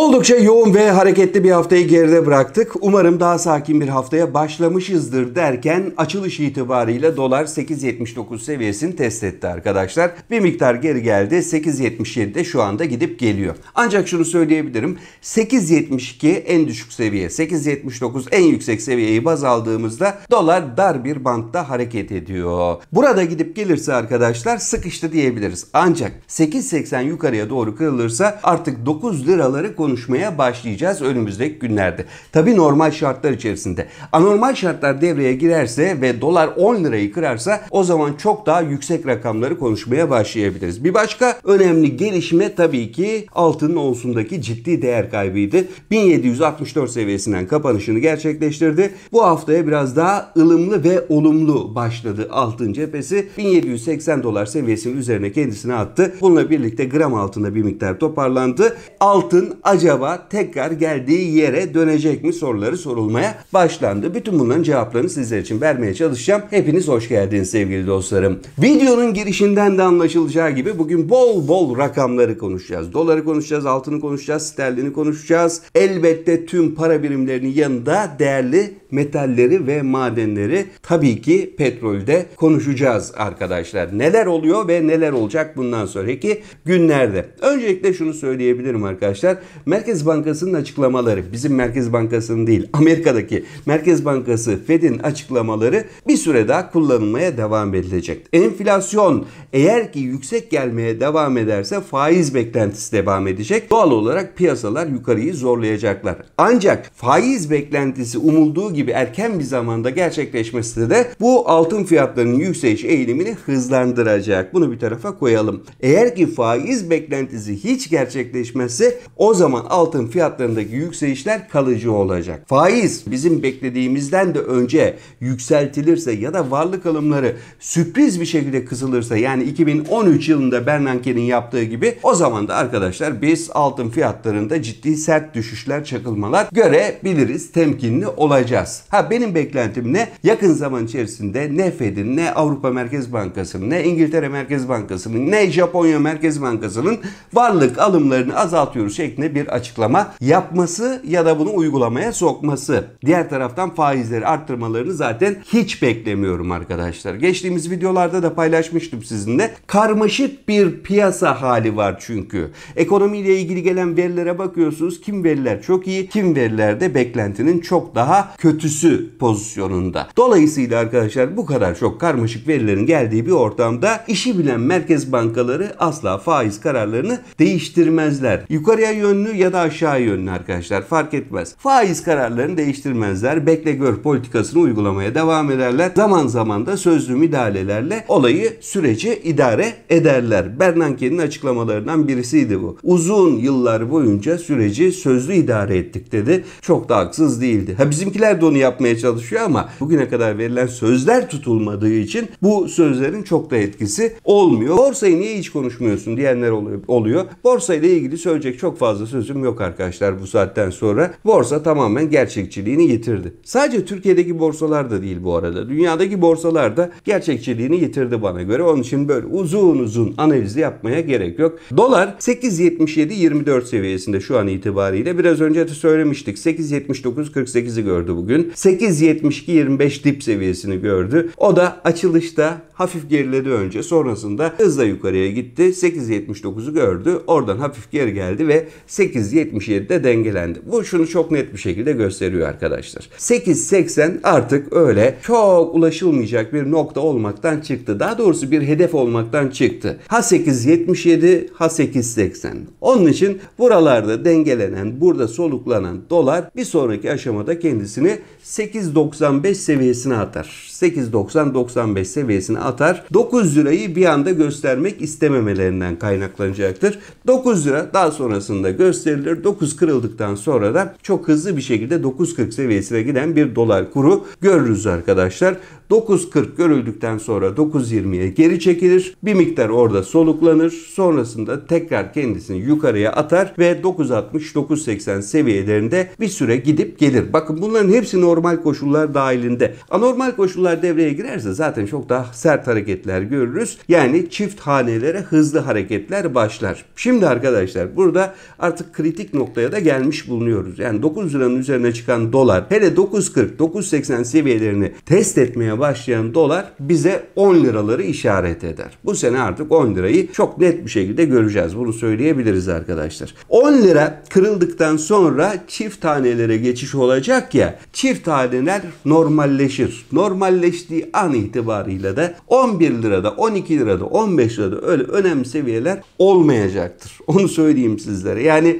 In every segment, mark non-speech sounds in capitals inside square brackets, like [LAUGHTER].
Oldukça yoğun ve hareketli bir haftayı geride bıraktık. Umarım daha sakin bir haftaya başlamışızdır derken açılış itibariyle dolar 8.79 seviyesini test etti arkadaşlar. Bir miktar geri geldi. 8.77'de şu anda gidip geliyor. Ancak şunu söyleyebilirim. 8.72 en düşük seviye, 8.79 en yüksek seviyeyi baz aldığımızda dolar dar bir bantta hareket ediyor. Burada gidip gelirse arkadaşlar sıkıştı diyebiliriz. Ancak 8.80 yukarıya doğru kırılırsa artık 9 liraları konu konuşmaya başlayacağız önümüzdeki günlerde. Tabi normal şartlar içerisinde. Anormal şartlar devreye girerse ve dolar 10 lirayı kırarsa o zaman çok daha yüksek rakamları konuşmaya başlayabiliriz. Bir başka önemli gelişme tabii ki altının olsundaki ciddi değer kaybıydı. 1764 seviyesinden kapanışını gerçekleştirdi. Bu haftaya biraz daha ılımlı ve olumlu başladı altın cephesi. 1780 dolar seviyesinin üzerine kendisini attı. Bununla birlikte gram altında bir miktar toparlandı. Altın acı acaba tekrar geldiği yere dönecek mi soruları sorulmaya başlandı. Bütün bunların cevaplarını sizler için vermeye çalışacağım. Hepiniz hoş geldiniz sevgili dostlarım. Videonun girişinden de anlaşılacağı gibi bugün bol bol rakamları konuşacağız. Doları konuşacağız, altını konuşacağız, sterlini konuşacağız. Elbette tüm para birimlerinin yanında değerli metalleri ve madenleri tabii ki petrolde konuşacağız arkadaşlar. Neler oluyor ve neler olacak bundan sonraki günlerde. Öncelikle şunu söyleyebilirim arkadaşlar. Merkez Bankası'nın açıklamaları, bizim Merkez Bankası'nın değil, Amerika'daki Merkez Bankası Fed'in açıklamaları bir süre daha kullanılmaya devam edilecek. Enflasyon eğer ki yüksek gelmeye devam ederse faiz beklentisi devam edecek. Doğal olarak piyasalar yukarıyı zorlayacaklar. Ancak faiz beklentisi umulduğu gibi erken bir zamanda gerçekleşmesi de bu altın fiyatlarının yükseliş eğilimini hızlandıracak. Bunu bir tarafa koyalım. Eğer ki faiz beklentisi hiç gerçekleşmezse o zaman zaman altın fiyatlarındaki yükselişler kalıcı olacak. Faiz bizim beklediğimizden de önce yükseltilirse ya da varlık alımları sürpriz bir şekilde kısılırsa yani 2013 yılında Bernanke'nin yaptığı gibi o zaman da arkadaşlar biz altın fiyatlarında ciddi sert düşüşler, çakılmalar görebiliriz. Temkinli olacağız. Ha benim beklentim ne? Yakın zaman içerisinde ne Fed'in ne Avrupa Merkez Bankası'nın ne İngiltere Merkez Bankası'nın ne Japonya Merkez Bankası'nın varlık alımlarını azaltıyoruz şeklinde bir açıklama yapması ya da bunu uygulamaya sokması. Diğer taraftan faizleri arttırmalarını zaten hiç beklemiyorum arkadaşlar. Geçtiğimiz videolarda da paylaşmıştım sizinle. Karmaşık bir piyasa hali var çünkü. Ekonomiyle ilgili gelen verilere bakıyorsunuz. Kim veriler çok iyi, kim veriler de beklentinin çok daha kötüsü pozisyonunda. Dolayısıyla arkadaşlar bu kadar çok karmaşık verilerin geldiği bir ortamda işi bilen merkez bankaları asla faiz kararlarını değiştirmezler. Yukarıya yönlü ya da aşağı yönlü arkadaşlar fark etmez. Faiz kararlarını değiştirmezler. Bekle gör politikasını uygulamaya devam ederler. Zaman zaman da sözlü müdahalelerle olayı süreci idare ederler. Bernanke'nin açıklamalarından birisiydi bu. Uzun yıllar boyunca süreci sözlü idare ettik dedi. Çok da haksız değildi. Ha bizimkiler de onu yapmaya çalışıyor ama bugüne kadar verilen sözler tutulmadığı için bu sözlerin çok da etkisi olmuyor. Borsayı niye hiç konuşmuyorsun diyenler oluyor. Borsayla ilgili söyleyecek çok fazla söz lüzum yok arkadaşlar bu saatten sonra. Borsa tamamen gerçekçiliğini yitirdi. Sadece Türkiye'deki borsalar da değil bu arada. Dünyadaki borsalar da gerçekçiliğini yitirdi bana göre. Onun için böyle uzun uzun analizi yapmaya gerek yok. Dolar 8.77-24 seviyesinde şu an itibariyle. Biraz önce de söylemiştik. 8.79-48'i gördü bugün. 8.72-25 dip seviyesini gördü. O da açılışta hafif geriledi önce. Sonrasında hızla yukarıya gitti. 8.79'u gördü. Oradan hafif geri geldi ve 8 8.77'de dengelendi. Bu şunu çok net bir şekilde gösteriyor arkadaşlar. 8.80 artık öyle çok ulaşılmayacak bir nokta olmaktan çıktı. Daha doğrusu bir hedef olmaktan çıktı. Ha 8.77 ha 8.80. Onun için buralarda dengelenen, burada soluklanan dolar bir sonraki aşamada kendisini 8.95 seviyesine atar. 8.90-95 seviyesine atar. 9 lirayı bir anda göstermek istememelerinden kaynaklanacaktır. 9 lira daha sonrasında göster gösterilir. 9 kırıldıktan sonra da çok hızlı bir şekilde 9.40 seviyesine giden bir dolar kuru görürüz arkadaşlar. 9.40 görüldükten sonra 9.20'ye geri çekilir. Bir miktar orada soluklanır. Sonrasında tekrar kendisini yukarıya atar ve 9.60-9.80 seviyelerinde bir süre gidip gelir. Bakın bunların hepsi normal koşullar dahilinde. Anormal koşullar devreye girerse zaten çok daha sert hareketler görürüz. Yani çift hanelere hızlı hareketler başlar. Şimdi arkadaşlar burada artık kritik noktaya da gelmiş bulunuyoruz. Yani 9 liranın üzerine çıkan dolar hele 9.40 9.80 seviyelerini test etmeye başlayan dolar bize 10 liraları işaret eder. Bu sene artık 10 lirayı çok net bir şekilde göreceğiz. Bunu söyleyebiliriz arkadaşlar. 10 lira kırıldıktan sonra çift tanelere geçiş olacak ya çift taneler normalleşir. Normalleştiği an itibarıyla da 11 lirada 12 lirada 15 lirada öyle önemli seviyeler olmayacaktır. Onu söyleyeyim sizlere. Yani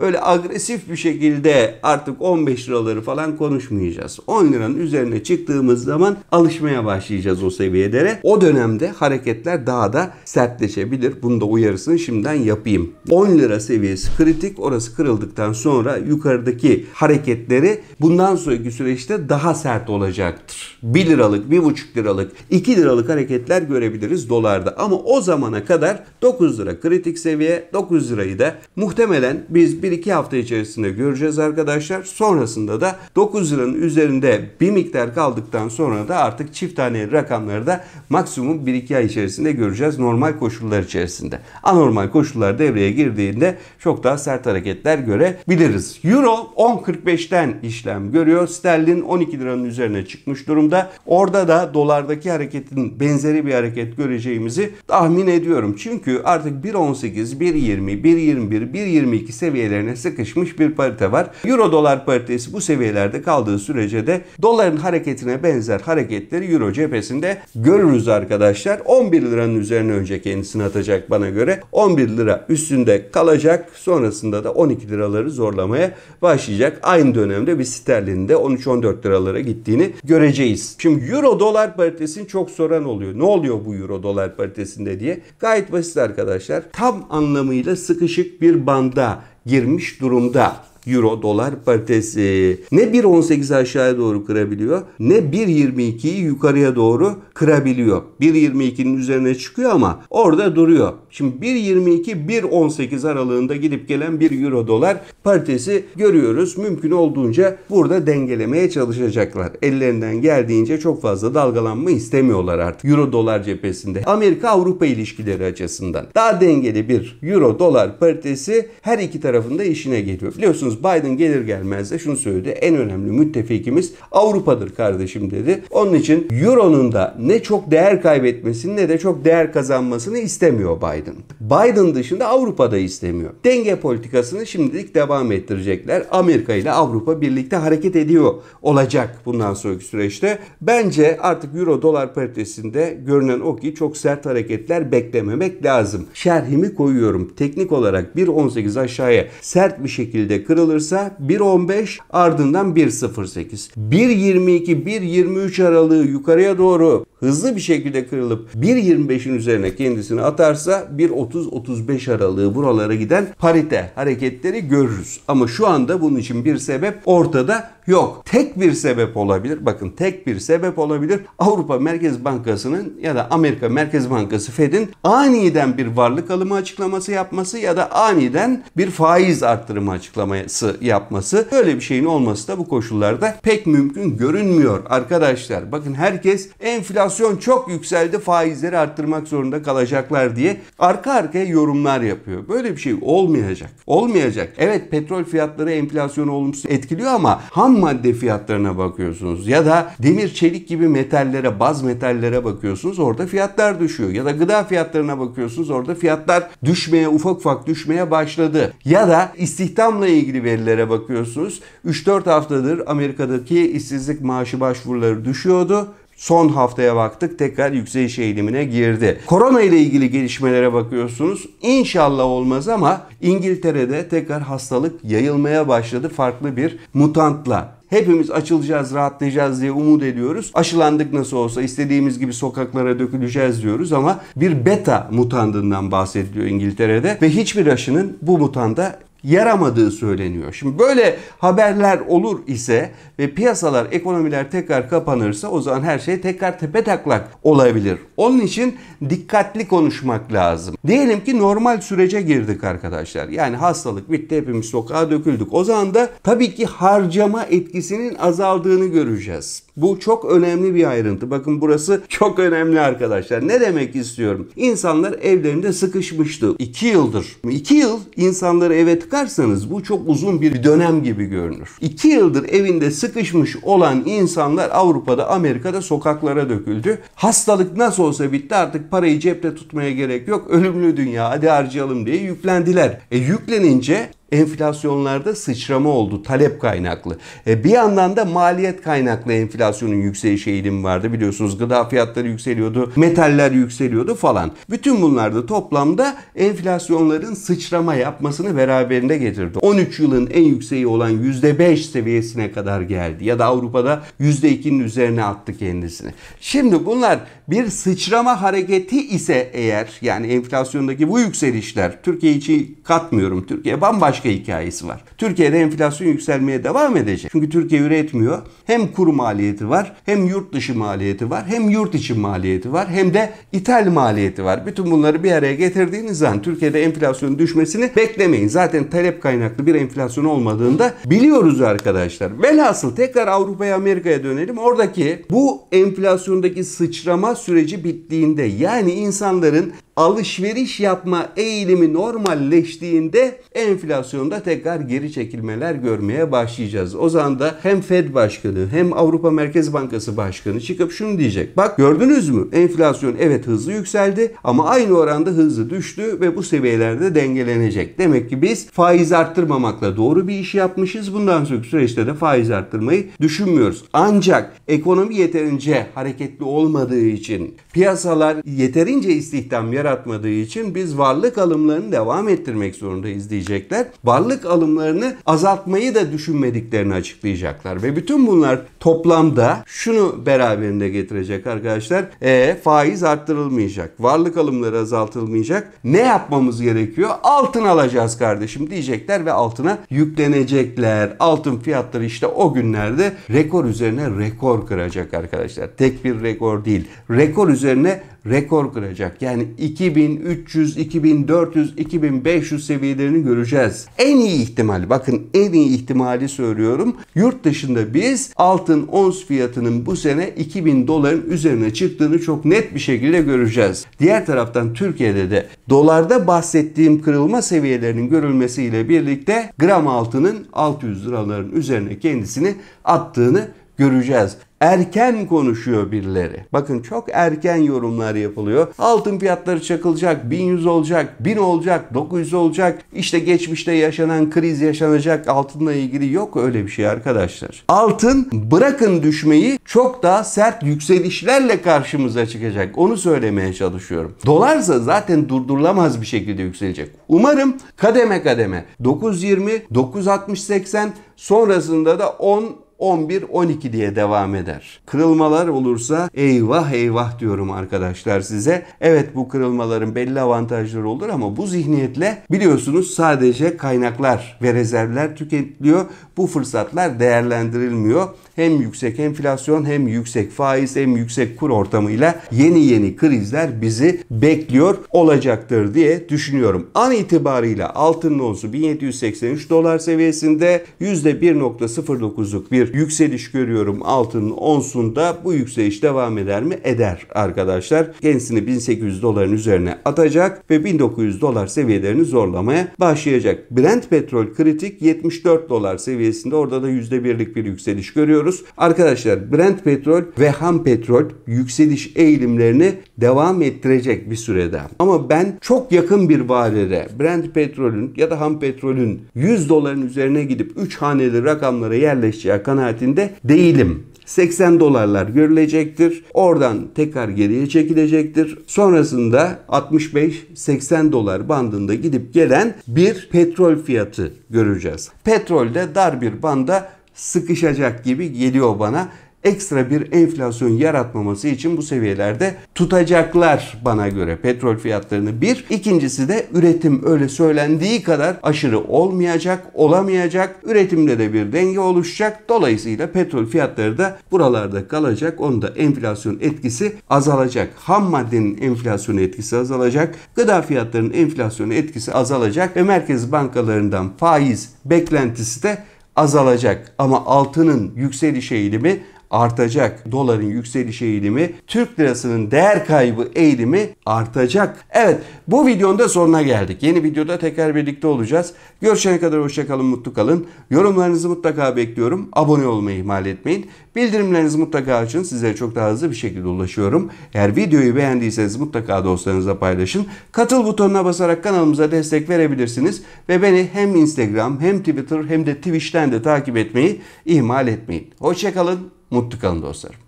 öyle agresif bir şekilde artık 15 liraları falan konuşmayacağız. 10 liranın üzerine çıktığımız zaman alışmaya başlayacağız o seviyelere. O dönemde hareketler daha da sertleşebilir. Bunu da uyarısını şimdiden yapayım. 10 lira seviyesi kritik. Orası kırıldıktan sonra yukarıdaki hareketleri bundan sonraki süreçte daha sert olacaktır. 1 liralık, 1,5 liralık, 2 liralık hareketler görebiliriz dolarda. Ama o zamana kadar 9 lira kritik seviye. 9 lirayı da muhtemelen biz 1 1-2 hafta içerisinde göreceğiz arkadaşlar. Sonrasında da 9 liranın üzerinde bir miktar kaldıktan sonra da artık çift tane rakamları da maksimum 1-2 ay içerisinde göreceğiz normal koşullar içerisinde. Anormal koşullar devreye girdiğinde çok daha sert hareketler görebiliriz. Euro 10.45'ten işlem görüyor. Sterlin 12 liranın üzerine çıkmış durumda. Orada da dolardaki hareketin benzeri bir hareket göreceğimizi tahmin ediyorum. Çünkü artık 1.18, 1.20, 1.21, 1.22 seviyeleri seviyelerine sıkışmış bir parite var. Euro dolar paritesi bu seviyelerde kaldığı sürece de doların hareketine benzer hareketleri euro cephesinde görürüz arkadaşlar. 11 liranın üzerine önce kendisini atacak bana göre. 11 lira üstünde kalacak. Sonrasında da 12 liraları zorlamaya başlayacak. Aynı dönemde bir sterlin de 13-14 liralara gittiğini göreceğiz. Şimdi euro dolar paritesini çok soran oluyor. Ne oluyor bu euro dolar paritesinde diye. Gayet basit arkadaşlar. Tam anlamıyla sıkışık bir banda girmiş durumda euro dolar paritesi ne 1.18 aşağıya doğru kırabiliyor ne 1.22'yi yukarıya doğru kırabiliyor. 1.22'nin üzerine çıkıyor ama orada duruyor. Şimdi 1.22-1.18 aralığında gidip gelen bir euro dolar paritesi görüyoruz. Mümkün olduğunca burada dengelemeye çalışacaklar. Ellerinden geldiğince çok fazla dalgalanma istemiyorlar artık euro dolar cephesinde. Amerika Avrupa ilişkileri açısından daha dengeli bir euro dolar paritesi her iki tarafında işine geliyor. Biliyorsunuz Biden gelir gelmez de şunu söyledi. En önemli müttefikimiz Avrupa'dır kardeşim dedi. Onun için euronun da ne çok değer kaybetmesini ne de çok değer kazanmasını istemiyor Biden. Biden. Biden dışında Avrupa'da istemiyor. Denge politikasını şimdilik devam ettirecekler. Amerika ile Avrupa birlikte hareket ediyor olacak bundan sonraki süreçte. Bence artık Euro dolar paritesinde görünen o ki çok sert hareketler beklememek lazım. Şerhimi koyuyorum. Teknik olarak 1.18 aşağıya sert bir şekilde kırılırsa 1.15 ardından 1.08. 1.22 1.23 aralığı yukarıya doğru hızlı bir şekilde kırılıp 1.25'in üzerine kendisini atarsa 1.30-35 aralığı buralara giden parite hareketleri görürüz. Ama şu anda bunun için bir sebep ortada Yok. Tek bir sebep olabilir. Bakın tek bir sebep olabilir. Avrupa Merkez Bankası'nın ya da Amerika Merkez Bankası Fed'in aniden bir varlık alımı açıklaması yapması ya da aniden bir faiz arttırımı açıklaması yapması. Böyle bir şeyin olması da bu koşullarda pek mümkün görünmüyor arkadaşlar. Bakın herkes enflasyon çok yükseldi faizleri arttırmak zorunda kalacaklar diye arka arkaya yorumlar yapıyor. Böyle bir şey olmayacak. Olmayacak. Evet petrol fiyatları enflasyonu olumsuz etkiliyor ama ham madde fiyatlarına bakıyorsunuz ya da demir çelik gibi metallere, baz metallere bakıyorsunuz orada fiyatlar düşüyor. Ya da gıda fiyatlarına bakıyorsunuz orada fiyatlar düşmeye ufak ufak düşmeye başladı. Ya da istihdamla ilgili verilere bakıyorsunuz. 3-4 haftadır Amerika'daki işsizlik maaşı başvuruları düşüyordu. Son haftaya baktık tekrar yükseliş eğilimine girdi. Korona ile ilgili gelişmelere bakıyorsunuz. İnşallah olmaz ama İngiltere'de tekrar hastalık yayılmaya başladı farklı bir mutantla. Hepimiz açılacağız, rahatlayacağız diye umut ediyoruz. Aşılandık nasıl olsa istediğimiz gibi sokaklara döküleceğiz diyoruz ama bir beta mutandından bahsediliyor İngiltere'de ve hiçbir aşının bu mutanda yaramadığı söyleniyor. Şimdi böyle haberler olur ise ve piyasalar, ekonomiler tekrar kapanırsa o zaman her şey tekrar tepe taklak olabilir. Onun için dikkatli konuşmak lazım. Diyelim ki normal sürece girdik arkadaşlar. Yani hastalık bitti hepimiz sokağa döküldük. O zaman da tabii ki harcama etkisinin azaldığını göreceğiz. Bu çok önemli bir ayrıntı. Bakın burası [LAUGHS] çok önemli arkadaşlar. Ne demek istiyorum? İnsanlar evlerinde sıkışmıştı. 2 yıldır. 2 yıl insanları eve tıkarsanız bu çok uzun bir dönem gibi görünür. 2 yıldır evinde sıkışmış olan insanlar Avrupa'da, Amerika'da sokaklara döküldü. Hastalık nasıl olsa bitti artık parayı cepte tutmaya gerek yok. Ölümlü dünya hadi harcayalım diye yüklendiler. E yüklenince enflasyonlarda sıçrama oldu talep kaynaklı. E, bir yandan da maliyet kaynaklı enflasyonun yükseliş eğilimi vardı biliyorsunuz gıda fiyatları yükseliyordu, metaller yükseliyordu falan. Bütün bunlar toplamda enflasyonların sıçrama yapmasını beraberinde getirdi. 13 yılın en yükseği olan %5 seviyesine kadar geldi ya da Avrupa'da %2'nin üzerine attı kendisini. Şimdi bunlar bir sıçrama hareketi ise eğer yani enflasyondaki bu yükselişler Türkiye için katmıyorum. Türkiye bambaşka başka hikayesi var. Türkiye'de enflasyon yükselmeye devam edecek. Çünkü Türkiye üretmiyor. Hem kur maliyeti var, hem yurt dışı maliyeti var, hem yurt içi maliyeti var, hem de ithal maliyeti var. Bütün bunları bir araya getirdiğiniz zaman Türkiye'de enflasyonun düşmesini beklemeyin. Zaten talep kaynaklı bir enflasyon olmadığında biliyoruz arkadaşlar. Velhasıl tekrar Avrupa'ya, Amerika'ya dönelim. Oradaki bu enflasyondaki sıçrama süreci bittiğinde yani insanların alışveriş yapma eğilimi normalleştiğinde enflasyonda tekrar geri çekilmeler görmeye başlayacağız. O zaman da hem Fed Başkanı hem Avrupa Merkez Bankası Başkanı çıkıp şunu diyecek. Bak gördünüz mü? Enflasyon evet hızlı yükseldi ama aynı oranda hızlı düştü ve bu seviyelerde dengelenecek. Demek ki biz faiz arttırmamakla doğru bir iş yapmışız. Bundan sonraki süreçte de faiz arttırmayı düşünmüyoruz. Ancak ekonomi yeterince hareketli olmadığı için piyasalar yeterince istihdam yaratmıyor yaratmadığı için biz varlık alımlarını devam ettirmek zorundayız diyecekler. Varlık alımlarını azaltmayı da düşünmediklerini açıklayacaklar. Ve bütün bunlar toplamda şunu beraberinde getirecek arkadaşlar. E, faiz arttırılmayacak. Varlık alımları azaltılmayacak. Ne yapmamız gerekiyor? Altın alacağız kardeşim diyecekler ve altına yüklenecekler. Altın fiyatları işte o günlerde rekor üzerine rekor kıracak arkadaşlar. Tek bir rekor değil. Rekor üzerine rekor kıracak. Yani 2300, 2400, 2500 seviyelerini göreceğiz. En iyi ihtimali bakın en iyi ihtimali söylüyorum. Yurt dışında biz altın ons fiyatının bu sene 2000 doların üzerine çıktığını çok net bir şekilde göreceğiz. Diğer taraftan Türkiye'de de dolarda bahsettiğim kırılma seviyelerinin görülmesiyle birlikte gram altının 600 liraların üzerine kendisini attığını göreceğiz. Erken konuşuyor birileri. Bakın çok erken yorumlar yapılıyor. Altın fiyatları çakılacak, 1100 olacak, 1000 olacak, 900 olacak. İşte geçmişte yaşanan kriz yaşanacak altınla ilgili yok öyle bir şey arkadaşlar. Altın bırakın düşmeyi çok daha sert yükselişlerle karşımıza çıkacak. Onu söylemeye çalışıyorum. Dolarsa zaten durdurulamaz bir şekilde yükselecek. Umarım kademe kademe 920, 960, 80 sonrasında da 10 11-12 diye devam eder. Kırılmalar olursa eyvah eyvah diyorum arkadaşlar size. Evet bu kırılmaların belli avantajları olur ama bu zihniyetle biliyorsunuz sadece kaynaklar ve rezervler tüketiliyor. Bu fırsatlar değerlendirilmiyor. Hem yüksek enflasyon hem yüksek faiz hem yüksek kur ortamıyla yeni yeni krizler bizi bekliyor olacaktır diye düşünüyorum. An itibarıyla altın onsu 1783 dolar seviyesinde %1.09'luk bir yükseliş görüyorum altının onsunda. Bu yükseliş devam eder mi? Eder arkadaşlar. Kendisini 1800 doların üzerine atacak ve 1900 dolar seviyelerini zorlamaya başlayacak. Brent petrol kritik 74 dolar seviyesinde. Orada da %1'lik bir yükseliş görüyoruz. Arkadaşlar Brent petrol ve ham petrol yükseliş eğilimlerini devam ettirecek bir sürede. Ama ben çok yakın bir vadede Brent petrolün ya da ham petrolün 100 doların üzerine gidip 3 haneli rakamlara yerleşeceği kanaat kanaatinde değilim. 80 dolarlar görülecektir. Oradan tekrar geriye çekilecektir. Sonrasında 65-80 dolar bandında gidip gelen bir petrol fiyatı göreceğiz. Petrolde dar bir banda sıkışacak gibi geliyor bana ekstra bir enflasyon yaratmaması için bu seviyelerde tutacaklar bana göre petrol fiyatlarını bir. ikincisi de üretim öyle söylendiği kadar aşırı olmayacak, olamayacak. Üretimde de bir denge oluşacak. Dolayısıyla petrol fiyatları da buralarda kalacak. Onda enflasyon etkisi azalacak. Ham maddenin enflasyon etkisi azalacak. Gıda fiyatlarının enflasyon etkisi azalacak ve merkez bankalarından faiz beklentisi de azalacak. Ama altının yükseliş eğilimi artacak. Doların yükseliş eğilimi, Türk lirasının değer kaybı eğilimi artacak. Evet bu videonun da sonuna geldik. Yeni videoda tekrar birlikte olacağız. Görüşene kadar hoşçakalın, mutlu kalın. Yorumlarınızı mutlaka bekliyorum. Abone olmayı ihmal etmeyin. Bildirimlerinizi mutlaka açın. Size çok daha hızlı bir şekilde ulaşıyorum. Eğer videoyu beğendiyseniz mutlaka dostlarınızla paylaşın. Katıl butonuna basarak kanalımıza destek verebilirsiniz. Ve beni hem Instagram hem Twitter hem de Twitch'ten de takip etmeyi ihmal etmeyin. Hoşçakalın. Mutlu kalın dostlarım.